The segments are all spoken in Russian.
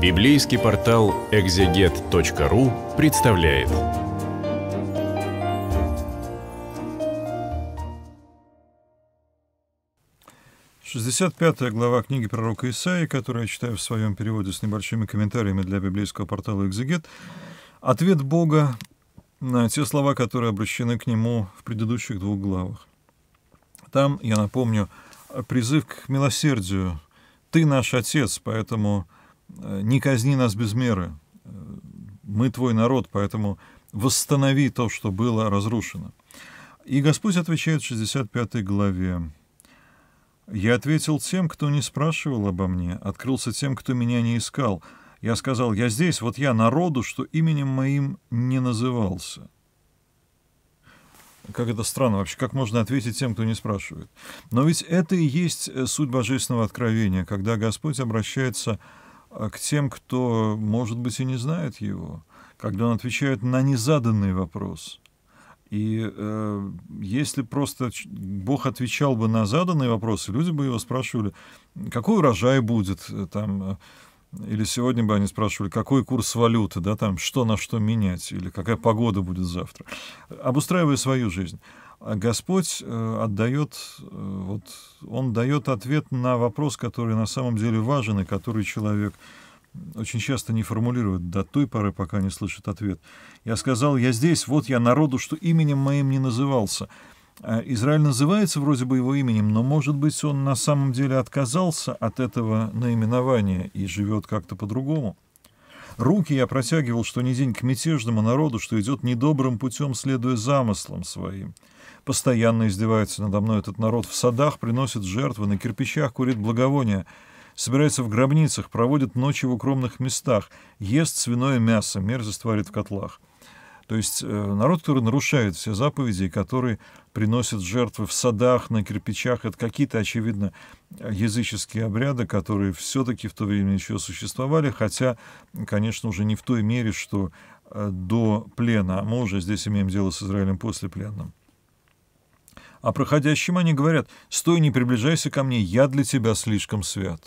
Библейский портал экзегет.ру представляет. Шестьдесят пятая глава книги пророка Исаии, которую я читаю в своем переводе с небольшими комментариями для библейского портала «Экзегет». Ответ Бога на те слова, которые обращены к Нему в предыдущих двух главах. Там, я напомню, призыв к милосердию. «Ты наш Отец, поэтому Э, не казни нас без меры, э, мы твой народ, поэтому восстанови то, что было разрушено. И Господь отвечает в 65 главе. «Я ответил тем, кто не спрашивал обо мне, открылся тем, кто меня не искал. Я сказал, я здесь, вот я народу, что именем моим не назывался». Как это странно вообще, как можно ответить тем, кто не спрашивает. Но ведь это и есть э, суть божественного откровения, когда Господь обращается к а к тем, кто, может быть, и не знает его, когда он отвечает на незаданный вопрос. И э, если просто Бог отвечал бы на заданные вопросы, люди бы его спрашивали, какой урожай будет, э, там, э?» или сегодня бы они спрашивали, какой курс валюты, да, там, что на что менять, или какая погода будет завтра, обустраивая свою жизнь. А Господь э, отдает, э, вот Он дает ответ на вопрос, который на самом деле важен и который человек очень часто не формулирует до той поры, пока не слышит ответ. Я сказал, я здесь, вот я народу, что именем моим не назывался. А Израиль называется вроде бы его именем, но, может быть, он на самом деле отказался от этого наименования и живет как-то по-другому. Руки я протягивал, что не день к мятежному народу, что идет недобрым путем, следуя замыслам своим. Постоянно издевается надо мной этот народ. В садах приносит жертвы, на кирпичах курит благовония. Собирается в гробницах, проводит ночи в укромных местах. Ест свиное мясо, мерзость варит в котлах. То есть э, народ, который нарушает все заповеди, который приносит жертвы в садах, на кирпичах, это какие-то, очевидно, языческие обряды, которые все-таки в то время еще существовали, хотя, конечно, уже не в той мере, что э, до плена. А Мы уже здесь имеем дело с Израилем после пленным а проходящим они говорят «Стой, не приближайся ко мне, я для тебя слишком свят».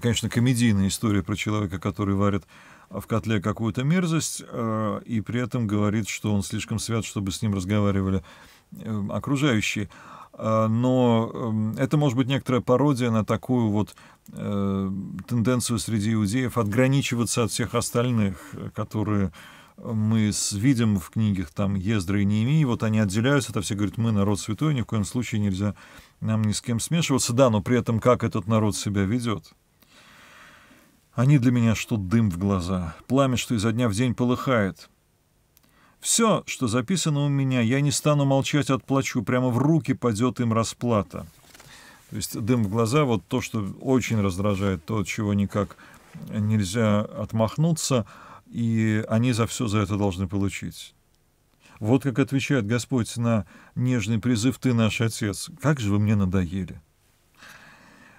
Конечно, комедийная история про человека, который варит в котле какую-то мерзость э, и при этом говорит, что он слишком свят, чтобы с ним разговаривали э, окружающие. Э, но э, это может быть некоторая пародия на такую вот э, тенденцию среди иудеев отграничиваться от всех остальных, которые мы видим в книгах там Ездра и Неемии, вот они отделяются, это все говорят, мы народ святой, ни в коем случае нельзя нам ни с кем смешиваться, да, но при этом как этот народ себя ведет. Они для меня что дым в глаза, пламя, что изо дня в день полыхает. Все, что записано у меня, я не стану молчать, отплачу, прямо в руки падет им расплата. То есть дым в глаза, вот то, что очень раздражает, то, от чего никак нельзя отмахнуться – и они за все за это должны получить. Вот как отвечает Господь на нежный призыв «Ты наш Отец, как же вы мне надоели!»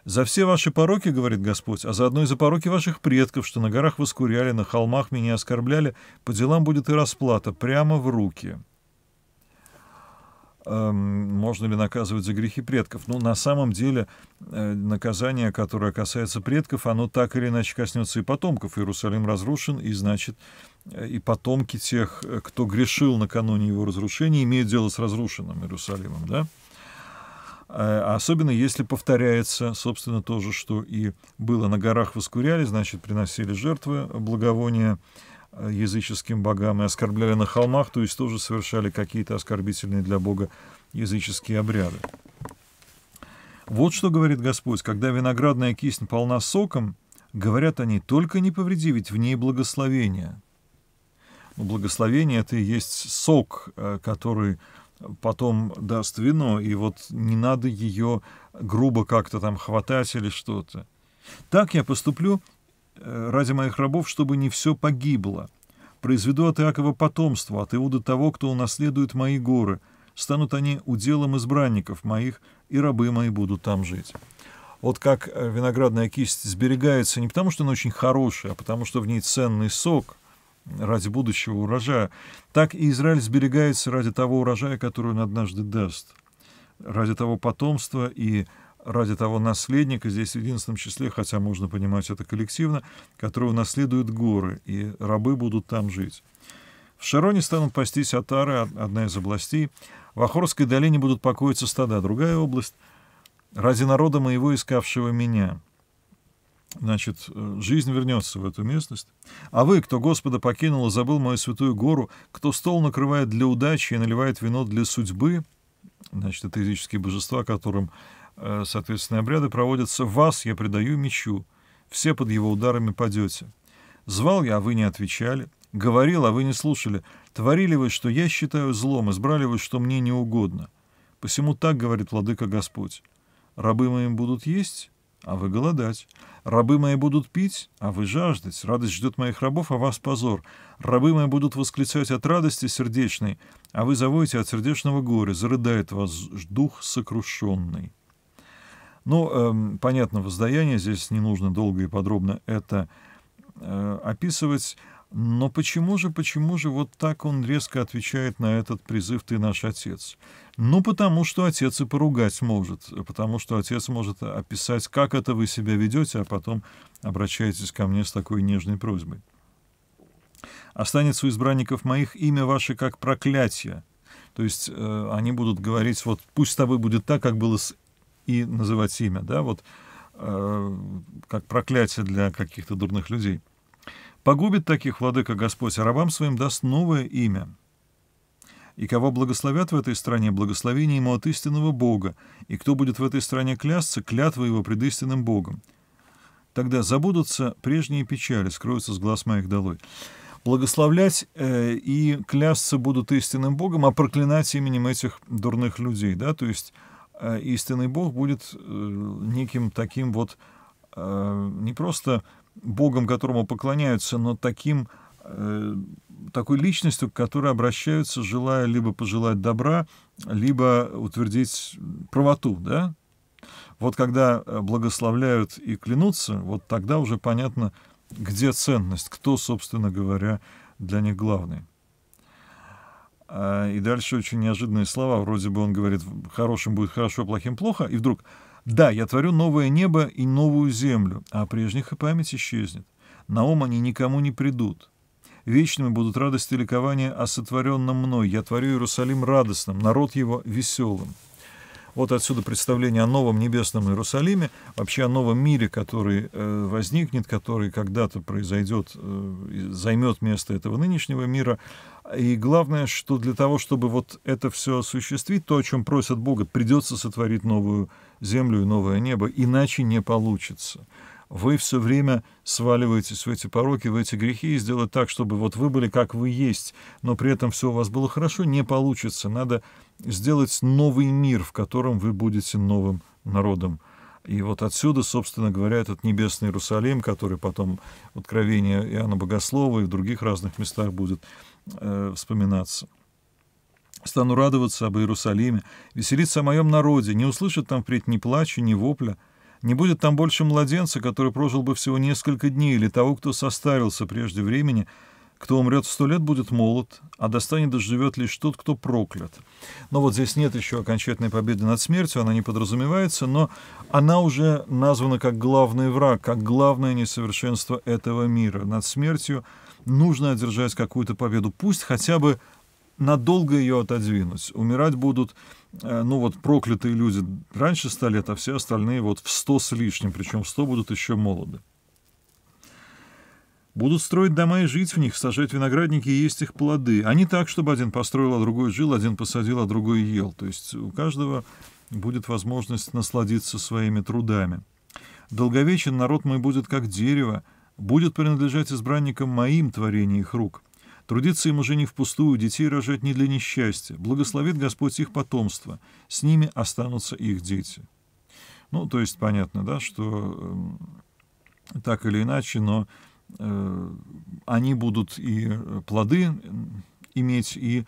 «За все ваши пороки, — говорит Господь, — а заодно и за пороки ваших предков, что на горах воскуряли, на холмах меня оскорбляли, по делам будет и расплата, прямо в руки. Эм, можно ли наказывать за грехи предков. Ну, на самом деле, э, наказание, которое касается предков, оно так или иначе коснется и потомков. Иерусалим разрушен, и значит, э, и потомки тех, э, кто грешил накануне его разрушения, имеют дело с разрушенным Иерусалимом, да? Особенно если повторяется, собственно, то же, что и было на горах воскуряли, значит, приносили жертвы благовония, языческим богам и оскорбляли на холмах, то есть тоже совершали какие-то оскорбительные для Бога языческие обряды. Вот что говорит Господь, когда виноградная кисть полна соком, говорят они, только не повреди, ведь в ней благословение. Но ну, благословение — это и есть сок, э, который потом даст вино, и вот не надо ее грубо как-то там хватать или что-то. Так я поступлю Э, ради моих рабов, чтобы не все погибло. Произведу от Иакова потомство, от Иуда того, кто унаследует мои горы. Станут они уделом избранников моих, и рабы мои будут там жить». Вот как э, виноградная кисть сберегается не потому, что она очень хорошая, а потому, что в ней ценный сок ради будущего урожая, так и Израиль сберегается ради того урожая, который он однажды даст, ради того потомства и ради того наследника, здесь в единственном числе, хотя можно понимать это коллективно, которого наследуют горы, и рабы будут там жить. В Шароне станут пастись отары, одна из областей. В Ахорской долине будут покоиться стада, другая область, ради народа моего, искавшего меня. Значит, э, жизнь вернется в эту местность. А вы, кто Господа покинул и забыл мою святую гору, кто стол накрывает для удачи и наливает вино для судьбы, значит, это языческие божества, которым Э, соответственно, обряды проводятся «Вас я предаю мечу, все под его ударами падете». «Звал я, а вы не отвечали», «Говорил, а вы не слушали», «Творили вы, что я считаю злом, избрали вы, что мне не угодно». Посему так говорит Владыка Господь. «Рабы мои будут есть, а вы голодать. Рабы мои будут пить, а вы жаждать. Радость ждет моих рабов, а вас позор. Рабы мои будут восклицать от радости сердечной, а вы завоете от сердечного горя. Зарыдает вас дух сокрушенный». Ну, э, понятно, воздаяние здесь не нужно долго и подробно это э, описывать. Но почему же, почему же вот так он резко отвечает на этот призыв «Ты наш отец»? Ну, потому что отец и поругать может, потому что отец может описать, как это вы себя ведете, а потом обращаетесь ко мне с такой нежной просьбой. «Останется у избранников моих имя ваше как проклятие». То есть э, они будут говорить, вот пусть с тобой будет так, как было с и называть имя, да, вот э, как проклятие для каких-то дурных людей. Погубит таких владыка Господь, а рабам своим даст новое имя. И кого благословят в этой стране, благословение ему от истинного Бога, и кто будет в этой стране клясться, клятва его пред истинным Богом. Тогда забудутся прежние печали, скроются с глаз моих долой. Благословлять э, и клясться будут истинным Богом, а проклинать именем этих дурных людей, да, то есть Э, истинный Бог будет э, неким таким вот э, не просто Богом, которому поклоняются, но таким такой личностью, к которой обращаются, желая либо пожелать добра, либо утвердить правоту, да? Вот когда благословляют и клянутся, вот тогда уже понятно, где ценность, кто, собственно говоря, для них главный. Э, и дальше очень неожиданные слова. Вроде бы он говорит, хорошим будет хорошо, плохим плохо. И вдруг, да, я творю новое небо и новую землю, а прежних и память исчезнет. На ум они никому не придут. Вечными будут радости и ликования о сотворенном мной. Я творю Иерусалим радостным, народ его веселым. Вот отсюда представление о новом небесном Иерусалиме, вообще о новом мире, который э, возникнет, который когда-то произойдет, э, займет место этого нынешнего мира. И главное, что для того, чтобы вот это все осуществить, то, о чем просят Бога, придется сотворить новую землю и новое небо, иначе не получится вы все время сваливаетесь в эти пороки, в эти грехи, и сделать так, чтобы вот вы были как вы есть, но при этом все у вас было хорошо, не получится. Надо сделать новый мир, в котором вы будете новым народом. И вот отсюда, собственно говоря, этот небесный Иерусалим, который потом в Откровении Иоанна Богослова и в других разных местах будет э, вспоминаться. «Стану радоваться об Иерусалиме, веселиться о моем народе, не услышат там впредь ни плача, ни вопля, не будет там больше младенца, который прожил бы всего несколько дней, или того, кто состарился прежде времени, кто умрет в сто лет, будет молод, а достанет и живет лишь тот, кто проклят. Но вот здесь нет еще окончательной победы над смертью, она не подразумевается, но она уже названа как главный враг, как главное несовершенство этого мира. Над смертью нужно одержать какую-то победу, пусть хотя бы надолго ее отодвинуть. Умирать будут, э, ну вот, проклятые люди раньше 100 лет, а все остальные вот в 100 с лишним, причем в 100 будут еще молоды. Будут строить дома и жить в них, сажать виноградники и есть их плоды. А не так, чтобы один построил, а другой жил, один посадил, а другой ел. То есть у каждого будет возможность насладиться своими трудами. Долговечен народ мой будет как дерево, будет принадлежать избранникам моим творения их рук. Трудиться им уже не впустую, детей рожать не для несчастья. Благословит Господь их потомство, с ними останутся их дети. Ну, то есть понятно, да, что э, так или иначе, но э, они будут и плоды иметь, и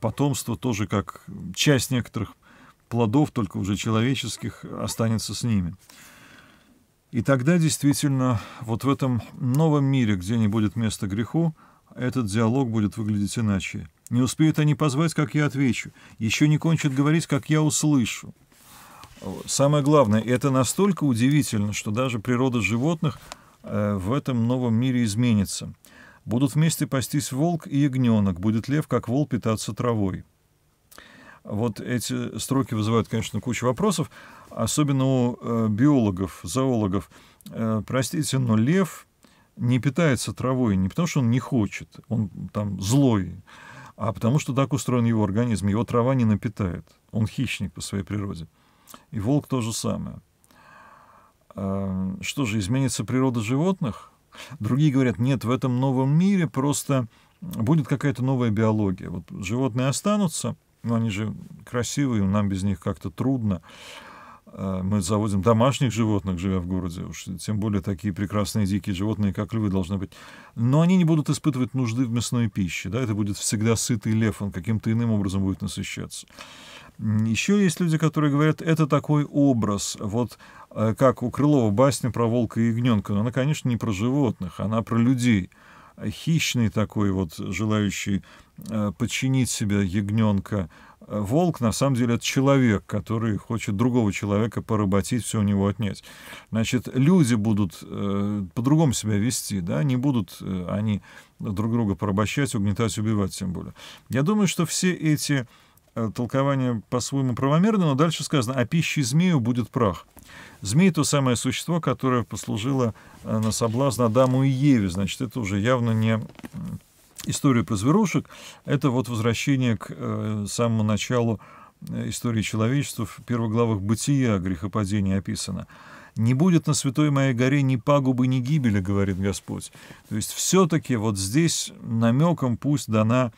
потомство тоже как часть некоторых плодов, только уже человеческих, останется с ними. И тогда действительно вот в этом новом мире, где не будет места греху, этот диалог будет выглядеть иначе. Не успеют они позвать, как я отвечу. Еще не кончат говорить, как я услышу. Самое главное, это настолько удивительно, что даже природа животных э, в этом новом мире изменится. Будут вместе пастись волк и ягненок, будет лев, как волк, питаться травой. Вот эти строки вызывают, конечно, кучу вопросов, особенно у э, биологов, зоологов. Э, простите, но лев не питается травой не потому, что он не хочет, он там злой, а потому что так устроен его организм, его трава не напитает, он хищник по своей природе. И волк то же самое. А, что же, изменится природа животных? Другие говорят, нет, в этом новом мире просто будет какая-то новая биология. Вот животные останутся, но они же красивые, нам без них как-то трудно. Э, мы заводим домашних животных, живя в городе, уж тем более такие прекрасные дикие животные, как львы, должны быть. Но они не будут испытывать нужды в мясной пище, да, это будет всегда сытый лев, он каким-то иным образом будет насыщаться. Еще есть люди, которые говорят, это такой образ, вот э, как у Крылова басня про волка и ягненка, но она, конечно, не про животных, она про людей – хищный такой вот, желающий э, подчинить себя ягненка, волк на самом деле это человек, который хочет другого человека поработить, все у него отнять. Значит, люди будут э, по-другому себя вести, да, не будут э, они друг друга порабощать, угнетать, убивать тем более. Я думаю, что все эти Э, толкование по-своему правомерно, но дальше сказано, а пищей змею будет прах. Змей — то самое существо, которое послужило э, на соблазн Адаму и Еве. Значит, это уже явно не история про зверушек, это вот возвращение к э, самому началу истории человечества в первых главах «Бытия» грехопадение описано. «Не будет на святой моей горе ни пагубы, ни гибели», — говорит Господь. То есть все-таки вот здесь намеком пусть дана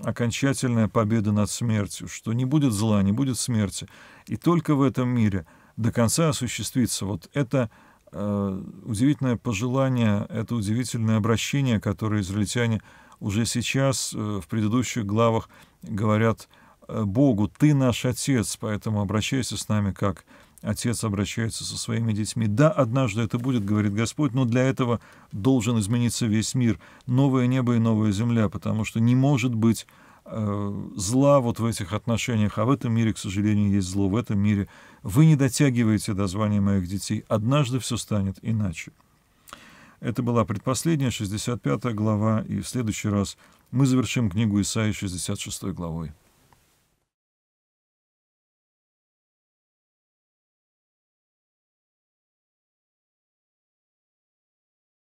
окончательная победа над смертью, что не будет зла, не будет смерти. И только в этом мире до конца осуществится вот это э, удивительное пожелание, это удивительное обращение, которое израильтяне уже сейчас э, в предыдущих главах говорят э, Богу, «Ты наш Отец, поэтому обращайся с нами как отец обращается со своими детьми. Да, однажды это будет, говорит Господь, но для этого должен измениться весь мир. Новое небо и новая земля, потому что не может быть э, зла вот в этих отношениях, а в этом мире, к сожалению, есть зло, в этом мире вы не дотягиваете до звания моих детей, однажды все станет иначе. Это была предпоследняя, 65 глава, и в следующий раз мы завершим книгу Исаии 66 главой.